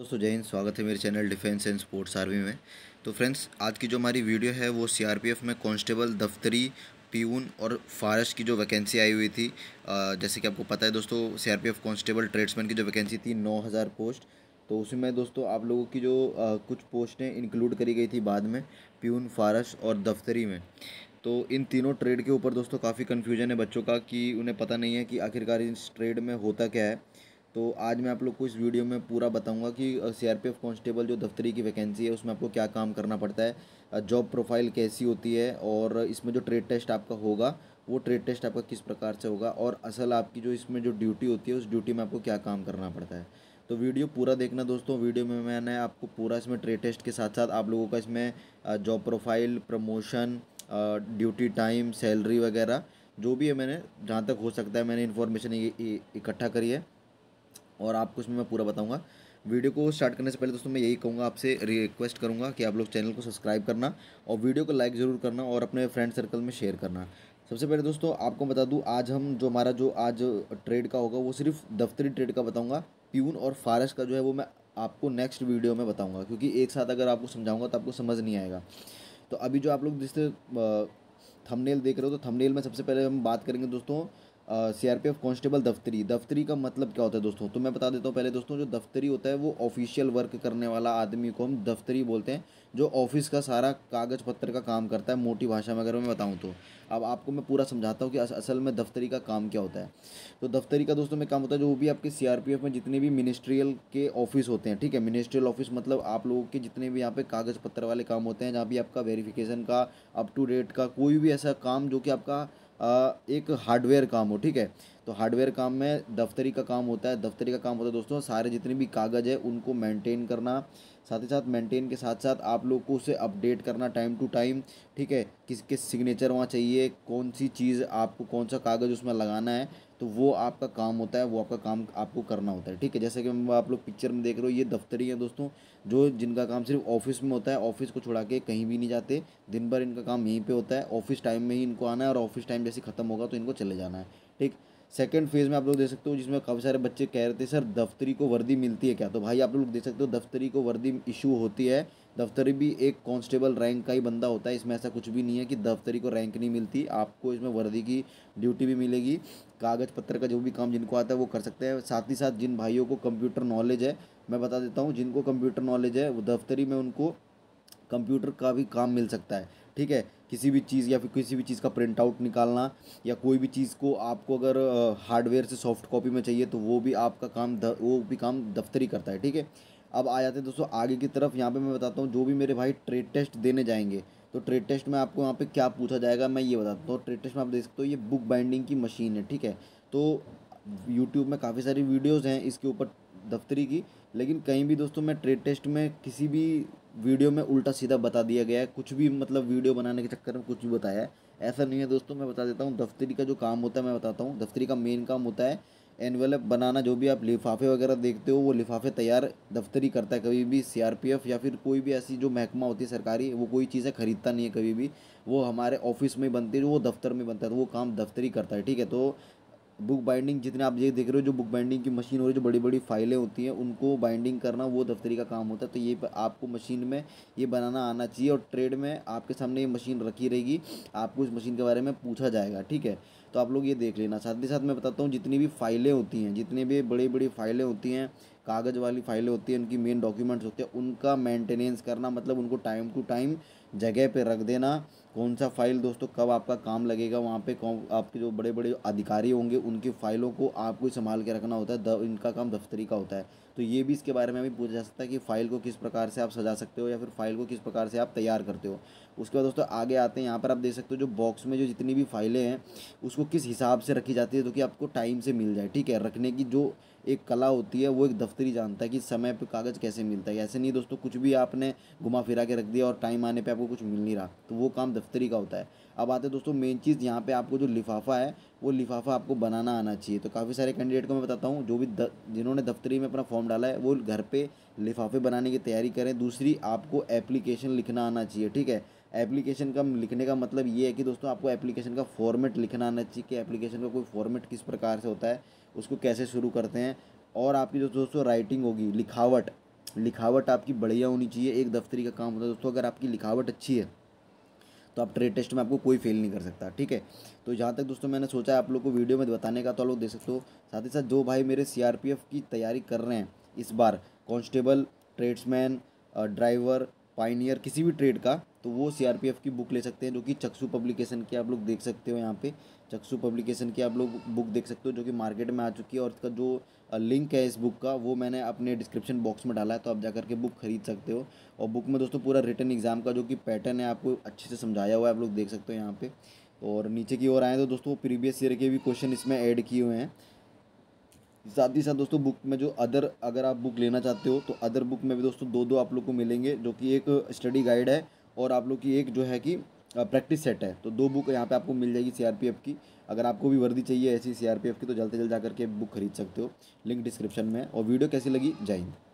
दोस्तों जय हिंद स्वागत है मेरे channel defence and sports army में तो फ्रेंड्स आज की जो हमारी वीडियो है वो सीआरपीएफ में कांस्टेबल दफ्तरी पीउन और फारस की जो वैकेंसी आई हुई थी जैसे कि आपको पता है दोस्तों सीआरपीएफ कांस्टेबल ट्रेड्समैन की जो वैकेंसी थी नौ हज़ार पोस्ट तो उसमें दोस्तों आप लोगों की जो कुछ पोस्टें इंक्लूड करी गई थी बाद में प्यून फारस और दफ्तरी में तो इन तीनों ट्रेड के ऊपर दोस्तों काफ़ी कन्फ्यूजन है बच्चों का कि उन्हें पता नहीं है कि आखिरकार इस ट्रेड में होता क्या है तो आज मैं आप लोग को इस वीडियो में पूरा बताऊंगा कि सीआरपीएफ कांस्टेबल जो दफ्तरी की वैकेंसी है उसमें आपको क्या काम करना पड़ता है जॉब प्रोफाइल कैसी होती है और इसमें जो ट्रेड टेस्ट आपका होगा वो ट्रेड टेस्ट आपका किस प्रकार से होगा और असल आपकी जो इसमें जो ड्यूटी होती है उस ड्यूटी में आपको क्या काम करना पड़ता है तो वीडियो पूरा देखना दोस्तों वीडियो में मैंने आपको पूरा इसमें ट्रेड टेस्ट के साथ साथ आप लोगों का इसमें job profile promotion duty time salary वगैरह जो भी है मैंने जहाँ तक हो सकता है मैंने इन्फॉर्मेशन इकट्ठा करी है और आपको उसमें मैं पूरा बताऊँगा वीडियो को स्टार्ट करने से पहले दोस्तों मैं यही कहूँगा आपसे रिक्वेस्ट करूँगा कि आप लोग चैनल को सब्सक्राइब करना और वीडियो को लाइक ज़रूर करना और अपने फ्रेंड सर्कल में शेयर करना सबसे पहले दोस्तों आपको बता दूँ आज हम जो हमारा जो आज ट्रेड का होगा वो सिर्फ दफ्तरी ट्रेड का बताऊँगा प्यून और फारस का जो है वो मैं आपको नेक्स्ट वीडियो में बताऊँगा क्योंकि एक साथ अगर आपको समझाऊँगा तो आपको समझ नहीं आएगा तो अभी जो आप लोग जिससे थमनेल देख रहे हो तो थमनेल में सबसे पहले हम बात करेंगे दोस्तों सीआरपीएफ कांस्टेबल दफ्तरी दफ्तरी का मतलब क्या होता है दोस्तों तो मैं बता देता हूँ पहले दोस्तों जो दफ्तरी होता है वो ऑफिशियल वर्क करने वाला आदमी को हम दफ्तरी बोलते हैं जो ऑफिस का सारा कागज़ पत्र का काम करता है मोटी भाषा में अगर मैं बताऊँ तो अब आपको मैं पूरा समझाता हूँ कि असल में दफ्तरी का काम क्या होता है तो दफ्तरी का दोस्तों में काम होता है जो भी आपके सी में जितने भी मिनिस्ट्रियल के ऑफिस होते हैं ठीक है मिनिस्ट्रियल ऑफिस मतलब आप लोगों के जितने भी यहाँ पे कागज़ पत्र वाले काम होते हैं जहाँ भी आपका वेरीफिकेशन का अप टू डेट का कोई भी ऐसा काम जो कि आपका एक हार्डवेयर काम हो ठीक है तो हार्डवेयर काम में दफ्तरी का काम होता है दफ्तरी का काम होता है दोस्तों सारे जितने भी कागज़ है उनको मेंटेन करना साथ ही साथ मेंटेन के साथ साथ आप लोग को उसे अपडेट करना टाइम टू टाइम ठीक है किस किस सिग्नेचर वहाँ चाहिए कौन सी चीज़ आपको कौन सा कागज़ उसमें लगाना है तो वो आपका काम होता है वो आपका काम आपको करना होता है ठीक है जैसे कि आप लोग पिक्चर में देख रहे हो ये दफ्तरी हैं दोस्तों जो जिनका काम सिर्फ ऑफिस में होता है ऑफिस को छुड़ा के कहीं भी नहीं जाते दिन भर इनका काम यहीं पे होता है ऑफिस टाइम में ही इनको आना है और ऑफिस टाइम जैसे ख़त्म होगा तो इनको चले जाना है ठीक सेकेंड फेज़ में आप लोग देख सकते हो जिसमें काफ़ी सारे बच्चे कह रहे थे सर दफ्तरी को वर्दी मिलती है क्या तो भाई आप लोग देख सकते हो दफ्तरी को वर्दी इशू होती है दफ्तरी भी एक कांस्टेबल रैंक का ही बंदा होता है इसमें ऐसा कुछ भी नहीं है कि दफ्तरी को रैंक नहीं मिलती आपको इसमें वर्दी की ड्यूटी भी मिलेगी कागज़ पत्र का जो भी काम जिनको आता है वो कर सकते हैं साथ ही साथ जिन भाइयों को कंप्यूटर नॉलेज है मैं बता देता हूँ जिनको कंप्यूटर नॉलेज है वो दफ्तरी में उनको कंप्यूटर का भी काम मिल सकता है ठीक है किसी भी चीज़ या फिर किसी भी चीज़ का प्रिंट आउट निकालना या कोई भी चीज़ को आपको अगर हार्डवेयर से सॉफ्ट कॉपी में चाहिए तो वो भी आपका काम द, वो भी काम दफ्तरी करता है ठीक है अब आ जाते हैं दोस्तों आगे की तरफ यहाँ पे मैं बताता हूँ जो भी मेरे भाई ट्रेड टेस्ट देने जाएंगे तो ट्रेड टेस्ट में आपको यहाँ पर क्या पूछा जाएगा मैं ये बताता हूँ ट्रेड टेस्ट में आप देख सकते हो ये बुक बाइंडिंग की मशीन है ठीक है तो यूट्यूब में काफ़ी सारी वीडियोज़ हैं इसके ऊपर दफ्तरी की लेकिन कहीं भी दोस्तों मैं ट्रेड टेस्ट में किसी भी वीडियो में उल्टा सीधा बता दिया गया है कुछ भी मतलब वीडियो बनाने के चक्कर में कुछ भी बताया है ऐसा नहीं है दोस्तों मैं बता देता हूँ दफ्तरी का जो काम होता है मैं बताता हूँ दफ्तरी का मेन काम होता है एनवेलप बनाना जो भी आप लिफाफे वगैरह देखते हो वो लिफाफे तैयार दफ्तरी करता है कभी भी सी या फिर कोई भी ऐसी जो महकमा होती है सरकारी वो कोई चीज़ें खरीदता नहीं है कभी भी वो हमारे ऑफिस में बनती है वो दफ्तर में बनता है तो वो काम दफ्तरी करता है ठीक है तो बुक बाइंडिंग जितने आप ये देख रहे हो जो बुक बाइंडिंग की मशीन हो रही है जो बड़ी बड़ी फाइलें होती हैं उनको बाइंडिंग करना वो दफ्तरी का काम होता है तो ये आपको मशीन में ये बनाना आना चाहिए और ट्रेड में आपके सामने ये मशीन रखी रहेगी आपको इस मशीन के बारे में पूछा जाएगा ठीक है तो आप लोग ये देख लेना साथ ही साथ मैं बताता हूँ जितनी भी फाइलें होती हैं जितनी भी बड़ी बड़ी फाइलें होती हैं कागज़ वाली फाइलें होती हैं उनकी मेन डॉक्यूमेंट्स होते हैं उनका मेंटेनेंस करना मतलब उनको टाइम टू टाइम जगह पे रख देना कौन सा फाइल दोस्तों कब आपका काम लगेगा वहाँ पे कौन आपके जो बड़े बड़े अधिकारी होंगे उनकी फाइलों को आपको संभाल के रखना होता है द, इनका काम दफ्तरी का होता है तो ये भी इसके बारे में भी पूछा जा सकता है कि फ़ाइल को किस प्रकार से आप सजा सकते हो या फिर फाइल को किस प्रकार से आप तैयार करते हो उसके बाद दोस्तों आगे आते हैं यहाँ पर आप देख सकते हो जो बॉक्स में जो जितनी भी फाइलें हैं उसको किस हिसाब से रखी जाती है तो कि आपको टाइम से मिल जाए ठीक है रखने की जो एक कला होती है वो एक दफ्तरी जानता है कि समय पर कागज़ कैसे मिलता है ऐसे नहीं दोस्तों कुछ भी आपने घुमा फिरा के रख दिया और टाइम आने पर आपको कुछ मिल नहीं रहा तो वो काम दफ्तरी का होता है अब आते दोस्तों मेन चीज़ यहाँ पर आपको जो लिफाफा है वो लिफाफा आपको बनाना आना चाहिए तो काफ़ी सारे कैंडिडेट को मैं बताता हूँ जो भी जिन्होंने दफ्तरी में अपना फॉर्म डाला है वो घर पे लिफाफे बनाने की तैयारी करें दूसरी आपको एप्लीकेशन लिखना आना चाहिए ठीक है एप्लीकेशन का लिखने का मतलब ये है कि दोस्तों आपको एप्लीकेशन का फॉर्मेट लिखना आना चाहिए कि एप्लीकेशन का कोई फॉर्मेट किस प्रकार से होता है उसको कैसे शुरू करते हैं और आपकी जो दोस्तों राइटिंग होगी लिखावट लिखावट आपकी बढ़िया होनी चाहिए एक दफ्तरी का काम होता है दोस्तों अगर आपकी लिखावट अच्छी है तो आप ट्रेड टेस्ट में आपको कोई फेल नहीं कर सकता ठीक है तो जहाँ तक दोस्तों मैंने सोचा है आप लोग को वीडियो में बताने का तो आप लोग देख सकते हो साथ ही साथ जो भाई मेरे सी की तैयारी कर रहे हैं इस बार कॉन्स्टेबल ट्रेड्समैन ड्राइवर पाइनियर किसी भी ट्रेड का तो वो सी की बुक ले सकते हैं जो कि चक्सू पब्लिकेशन की आप लोग देख सकते हो यहाँ पे चक्सू पब्लिकेशन की आप लोग बुक देख सकते हो जो कि मार्केट में आ चुकी है और इसका जो लिंक है इस बुक का वो मैंने अपने डिस्क्रिप्शन बॉक्स में डाला है तो आप जाकर के बुक खरीद सकते हो और बुक में दोस्तों पूरा रिटर्न एग्जाम का जो कि पैटर्न है आपको अच्छे से समझाया हुआ है आप लोग देख सकते हो यहाँ पर और नीचे की ओर आएँ तो दोस्तों प्रीवियस ईयर के भी क्वेश्चन इसमें ऐड किए हुए हैं साथ ही साथ दोस्तों बुक में जो अदर अगर आप बुक लेना चाहते हो तो अदर बुक में भी दोस्तों दो दो आप लोग को मिलेंगे जो कि एक स्टडी गाइड है और आप लोग की एक जो है कि प्रैक्टिस सेट है तो दो बुक यहाँ पे आपको मिल जाएगी सीआरपीएफ की अगर आपको भी वर्दी चाहिए ऐसी सीआरपीएफ की तो जल्द से जल्द जा करके बुक खरीद सकते हो लिंक डिस्क्रिप्शन में और वीडियो कैसी लगी जय हिंद